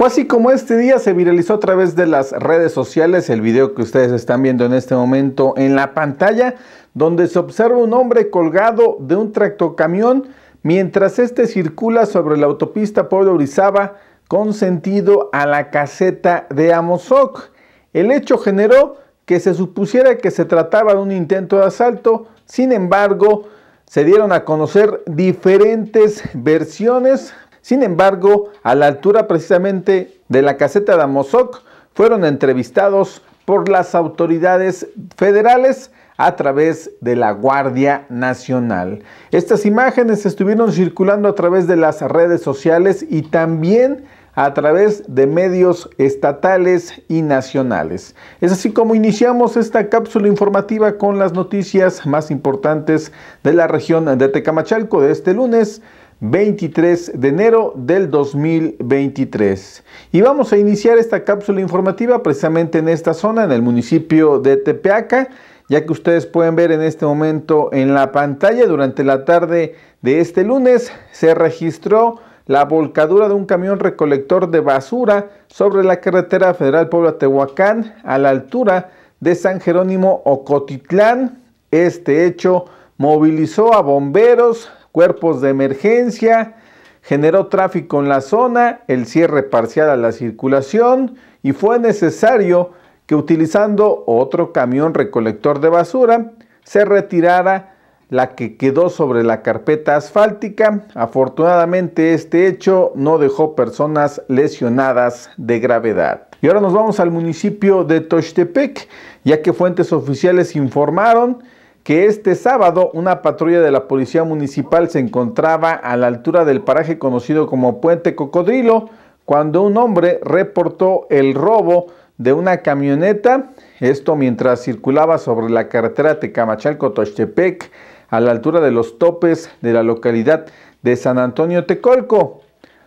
Fue así como este día se viralizó a través de las redes sociales el video que ustedes están viendo en este momento en la pantalla, donde se observa un hombre colgado de un tractocamión mientras este circula sobre la autopista Pueblo Orizaba con sentido a la caseta de Amozoc. El hecho generó que se supusiera que se trataba de un intento de asalto, sin embargo, se dieron a conocer diferentes versiones sin embargo, a la altura precisamente de la caseta de Amozoc, fueron entrevistados por las autoridades federales a través de la Guardia Nacional. Estas imágenes estuvieron circulando a través de las redes sociales y también a través de medios estatales y nacionales. Es así como iniciamos esta cápsula informativa con las noticias más importantes de la región de Tecamachalco de este lunes 23 de enero del 2023. Y vamos a iniciar esta cápsula informativa precisamente en esta zona, en el municipio de Tepeaca, ya que ustedes pueden ver en este momento en la pantalla, durante la tarde de este lunes se registró la volcadura de un camión recolector de basura sobre la carretera federal Puebla-Tehuacán a la altura de San Jerónimo Ocotitlán. Este hecho movilizó a bomberos, cuerpos de emergencia, generó tráfico en la zona, el cierre parcial a la circulación y fue necesario que utilizando otro camión recolector de basura se retirara la que quedó sobre la carpeta asfáltica. Afortunadamente este hecho no dejó personas lesionadas de gravedad. Y ahora nos vamos al municipio de Tochtepec, ya que fuentes oficiales informaron que este sábado una patrulla de la Policía Municipal se encontraba a la altura del paraje conocido como Puente Cocodrilo cuando un hombre reportó el robo de una camioneta, esto mientras circulaba sobre la carretera Tecamachalco-Tochtepec a la altura de los topes de la localidad de San Antonio Tecolco.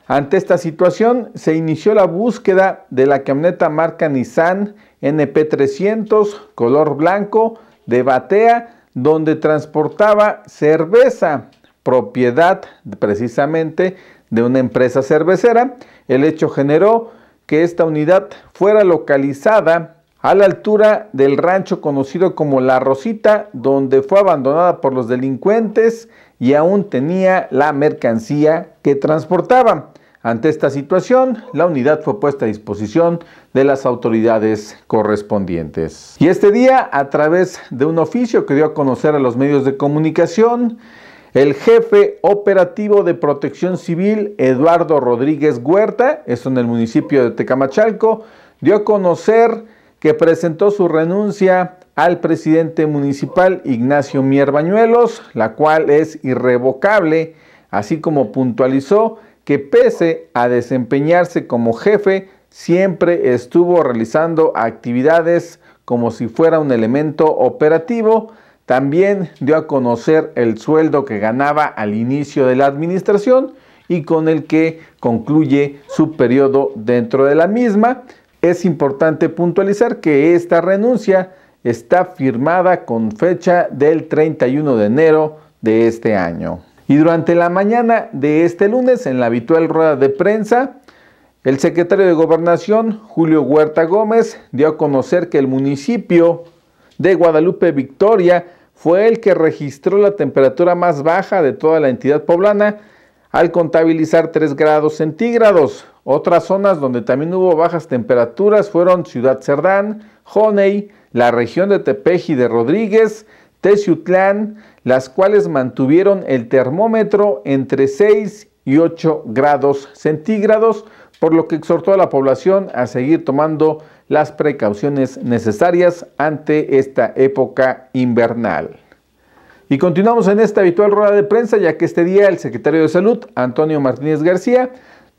Ante esta situación se inició la búsqueda de la camioneta marca Nissan NP300 color blanco de batea donde transportaba cerveza, propiedad precisamente de una empresa cervecera. El hecho generó que esta unidad fuera localizada a la altura del rancho conocido como La Rosita, donde fue abandonada por los delincuentes y aún tenía la mercancía que transportaba. Ante esta situación, la unidad fue puesta a disposición de las autoridades correspondientes. Y este día, a través de un oficio que dio a conocer a los medios de comunicación, el jefe operativo de protección civil, Eduardo Rodríguez Huerta, esto en el municipio de Tecamachalco, dio a conocer que presentó su renuncia al presidente municipal Ignacio Mier Bañuelos, la cual es irrevocable, así como puntualizó que pese a desempeñarse como jefe, siempre estuvo realizando actividades como si fuera un elemento operativo. También dio a conocer el sueldo que ganaba al inicio de la administración y con el que concluye su periodo dentro de la misma. Es importante puntualizar que esta renuncia está firmada con fecha del 31 de enero de este año. Y durante la mañana de este lunes, en la habitual rueda de prensa, el secretario de Gobernación, Julio Huerta Gómez, dio a conocer que el municipio de Guadalupe Victoria fue el que registró la temperatura más baja de toda la entidad poblana al contabilizar 3 grados centígrados. Otras zonas donde también hubo bajas temperaturas fueron Ciudad Cerdán, Honey la región de Tepeji de Rodríguez, Teciutlán, las cuales mantuvieron el termómetro entre 6 y 8 grados centígrados, por lo que exhortó a la población a seguir tomando las precauciones necesarias ante esta época invernal. Y continuamos en esta habitual rueda de prensa, ya que este día el secretario de Salud, Antonio Martínez García,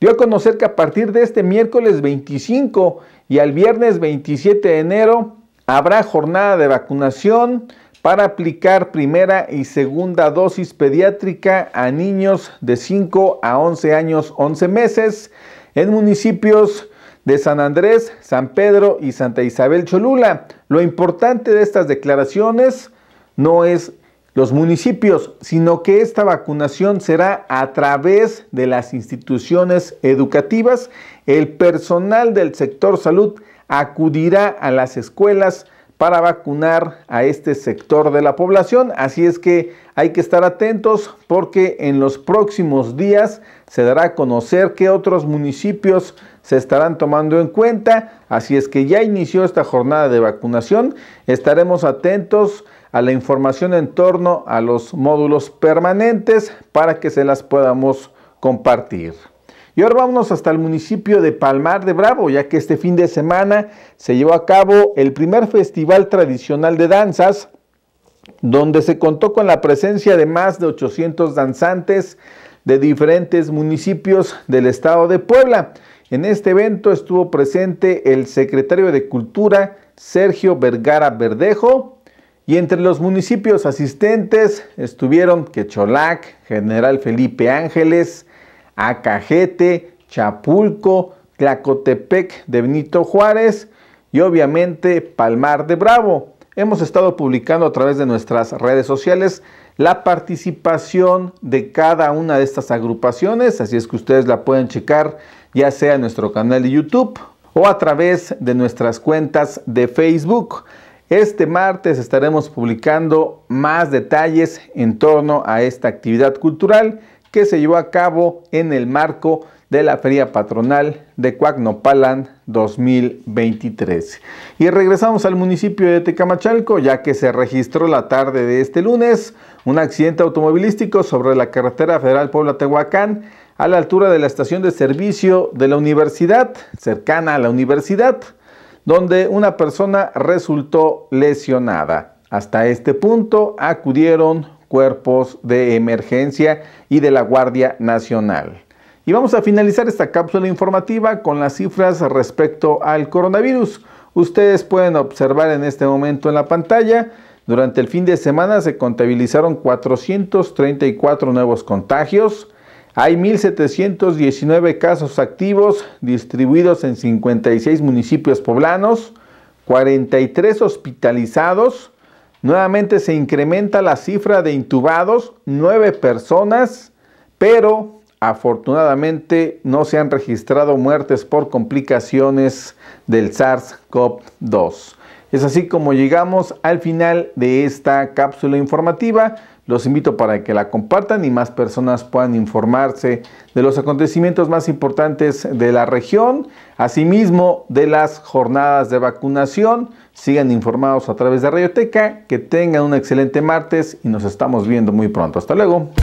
dio a conocer que a partir de este miércoles 25 y al viernes 27 de enero habrá jornada de vacunación para aplicar primera y segunda dosis pediátrica a niños de 5 a 11 años 11 meses en municipios de San Andrés, San Pedro y Santa Isabel Cholula. Lo importante de estas declaraciones no es los municipios, sino que esta vacunación será a través de las instituciones educativas. El personal del sector salud acudirá a las escuelas, para vacunar a este sector de la población. Así es que hay que estar atentos porque en los próximos días se dará a conocer qué otros municipios se estarán tomando en cuenta. Así es que ya inició esta jornada de vacunación. Estaremos atentos a la información en torno a los módulos permanentes para que se las podamos compartir. Y ahora vámonos hasta el municipio de Palmar de Bravo, ya que este fin de semana se llevó a cabo el primer festival tradicional de danzas, donde se contó con la presencia de más de 800 danzantes de diferentes municipios del estado de Puebla. En este evento estuvo presente el secretario de Cultura, Sergio Vergara Verdejo, y entre los municipios asistentes estuvieron Quecholac, General Felipe Ángeles, Acajete, Chapulco, Tlacotepec de Benito Juárez y obviamente Palmar de Bravo. Hemos estado publicando a través de nuestras redes sociales la participación de cada una de estas agrupaciones, así es que ustedes la pueden checar ya sea en nuestro canal de YouTube o a través de nuestras cuentas de Facebook. Este martes estaremos publicando más detalles en torno a esta actividad cultural que se llevó a cabo en el marco de la Feria Patronal de Cuagnopalan 2023. Y regresamos al municipio de Tecamachalco, ya que se registró la tarde de este lunes un accidente automovilístico sobre la carretera federal Puebla-Tehuacán a la altura de la estación de servicio de la universidad, cercana a la universidad, donde una persona resultó lesionada. Hasta este punto acudieron cuerpos de emergencia y de la Guardia Nacional. Y vamos a finalizar esta cápsula informativa con las cifras respecto al coronavirus. Ustedes pueden observar en este momento en la pantalla, durante el fin de semana se contabilizaron 434 nuevos contagios, hay 1.719 casos activos distribuidos en 56 municipios poblanos, 43 hospitalizados, Nuevamente se incrementa la cifra de intubados, nueve personas, pero afortunadamente no se han registrado muertes por complicaciones del SARS-CoV-2. Es así como llegamos al final de esta cápsula informativa. Los invito para que la compartan y más personas puedan informarse de los acontecimientos más importantes de la región, asimismo de las jornadas de vacunación. Sigan informados a través de Radioteca, que tengan un excelente martes y nos estamos viendo muy pronto. Hasta luego.